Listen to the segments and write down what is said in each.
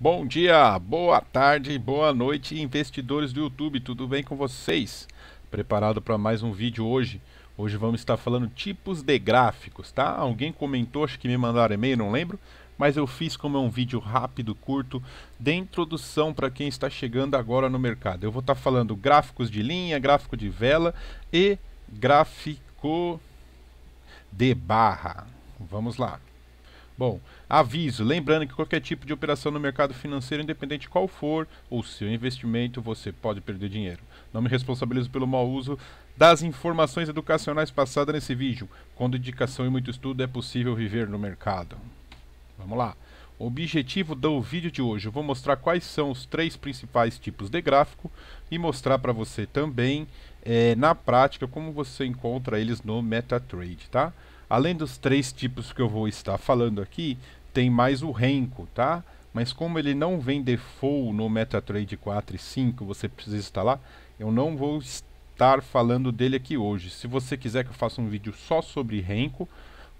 Bom dia, boa tarde, boa noite, investidores do YouTube, tudo bem com vocês? Preparado para mais um vídeo hoje. Hoje vamos estar falando tipos de gráficos, tá? Alguém comentou, acho que me mandaram e-mail, não lembro, mas eu fiz como é um vídeo rápido, curto, de introdução para quem está chegando agora no mercado. Eu vou estar tá falando gráficos de linha, gráfico de vela e gráfico de barra. Vamos lá. Bom, aviso, lembrando que qualquer tipo de operação no mercado financeiro, independente qual for ou seu investimento, você pode perder dinheiro. Não me responsabilizo pelo mau uso das informações educacionais passadas nesse vídeo. Com dedicação e muito estudo é possível viver no mercado. Vamos lá. O objetivo do vídeo de hoje, eu vou mostrar quais são os três principais tipos de gráfico e mostrar para você também, é, na prática, como você encontra eles no MetaTrade, tá? Além dos três tipos que eu vou estar falando aqui, tem mais o renko, tá? Mas como ele não vem default no MetaTrader 4 e 5, você precisa instalar, eu não vou estar falando dele aqui hoje. Se você quiser que eu faça um vídeo só sobre renko,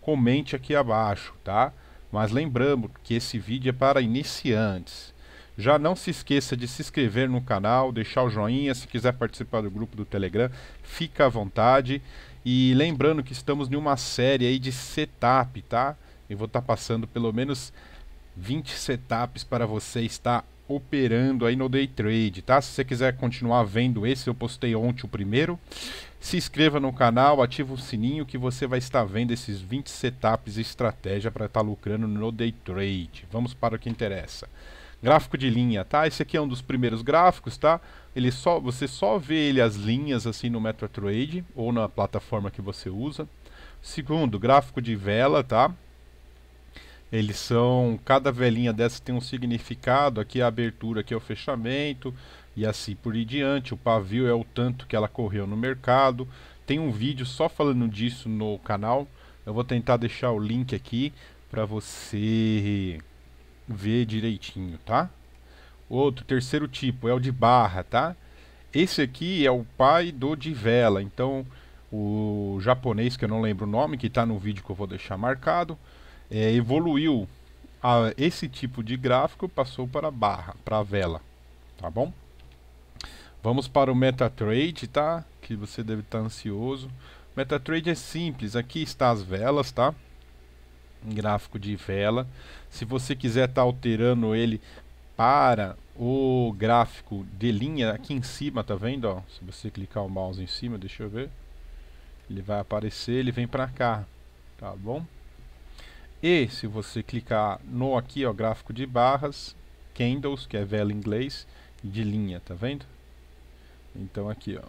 comente aqui abaixo, tá? Mas lembrando que esse vídeo é para iniciantes. Já não se esqueça de se inscrever no canal, deixar o joinha, se quiser participar do grupo do Telegram, fica à vontade. E lembrando que estamos em uma série aí de setup, tá? Eu vou estar tá passando pelo menos 20 setups para você estar operando aí no day trade, tá? Se você quiser continuar vendo esse, eu postei ontem o primeiro. Se inscreva no canal, ative o sininho que você vai estar vendo esses 20 setups e estratégia para estar tá lucrando no day trade. Vamos para o que interessa. Gráfico de linha, tá? Esse aqui é um dos primeiros gráficos, tá? Ele só, você só vê ele as linhas assim no MetaTrade ou na plataforma que você usa. Segundo, gráfico de vela, tá? Eles são, cada velinha dessa tem um significado, aqui é a abertura, aqui é o fechamento e assim por diante. O pavio é o tanto que ela correu no mercado. Tem um vídeo só falando disso no canal. Eu vou tentar deixar o link aqui para você ver direitinho, tá? Outro, terceiro tipo, é o de barra, tá? Esse aqui é o pai do de vela, então o japonês, que eu não lembro o nome, que está no vídeo que eu vou deixar marcado, é, evoluiu a, esse tipo de gráfico passou para barra, para vela, tá bom? Vamos para o MetaTrade, tá? Que você deve estar tá ansioso. MetaTrade é simples, aqui está as velas, tá? gráfico de vela. Se você quiser estar tá alterando ele para o gráfico de linha aqui em cima, tá vendo? Ó? Se você clicar o mouse em cima, deixa eu ver. Ele vai aparecer, ele vem para cá, tá bom? E se você clicar no aqui, ó, gráfico de barras, candles, que é vela em inglês, de linha, tá vendo? Então aqui, ó.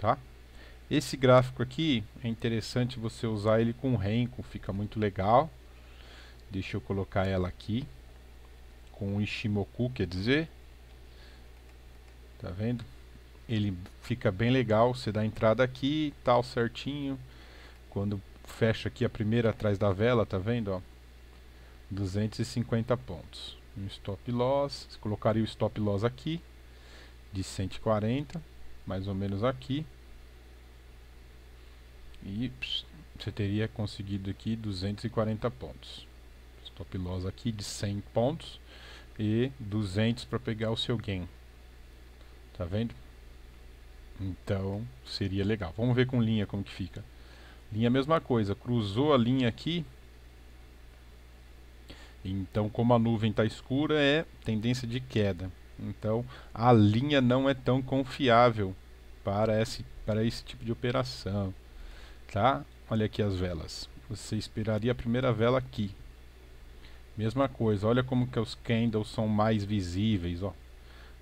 Tá? Esse gráfico aqui é interessante você usar ele com renco, fica muito legal. Deixa eu colocar ela aqui com o Ishimoku, quer dizer. Tá vendo? Ele fica bem legal, você dá entrada aqui, tal certinho. Quando fecha aqui a primeira atrás da vela, tá vendo, ó? 250 pontos. Um stop loss, colocaria o stop loss aqui de 140, mais ou menos aqui. E pss, você teria conseguido aqui 240 pontos. Stop loss aqui de 100 pontos e 200 para pegar o seu gain. Tá vendo? Então, seria legal. Vamos ver com linha como que fica. Linha mesma coisa, cruzou a linha aqui. Então, como a nuvem está escura, é tendência de queda. Então, a linha não é tão confiável para esse, para esse tipo de operação tá? Olha aqui as velas. Você esperaria a primeira vela aqui. Mesma coisa, olha como que os candles são mais visíveis, ó.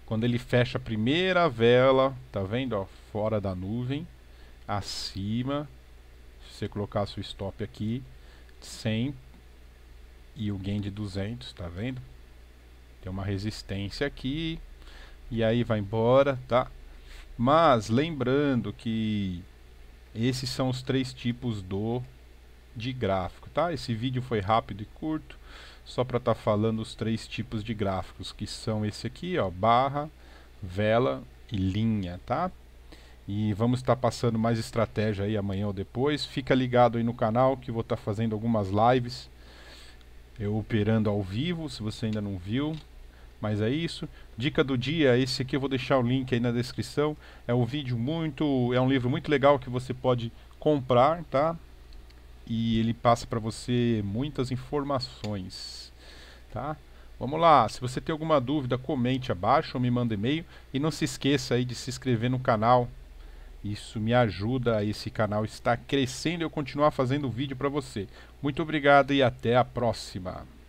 Quando ele fecha a primeira vela, tá vendo, ó, fora da nuvem, acima, se você colocar seu stop aqui, 100 e o gain de 200, tá vendo? Tem uma resistência aqui e aí vai embora, tá? Mas lembrando que esses são os três tipos do de gráfico, tá? Esse vídeo foi rápido e curto, só para estar tá falando os três tipos de gráficos, que são esse aqui, ó, barra, vela e linha, tá? E vamos estar tá passando mais estratégia aí amanhã ou depois. Fica ligado aí no canal que vou estar tá fazendo algumas lives, eu operando ao vivo, se você ainda não viu. Mas é isso. Dica do dia, esse aqui eu vou deixar o link aí na descrição. É um vídeo muito, é um livro muito legal que você pode comprar, tá? E ele passa para você muitas informações, tá? Vamos lá, se você tem alguma dúvida, comente abaixo ou me manda e-mail e não se esqueça aí de se inscrever no canal. Isso me ajuda a esse canal estar crescendo e eu continuar fazendo vídeo para você. Muito obrigado e até a próxima.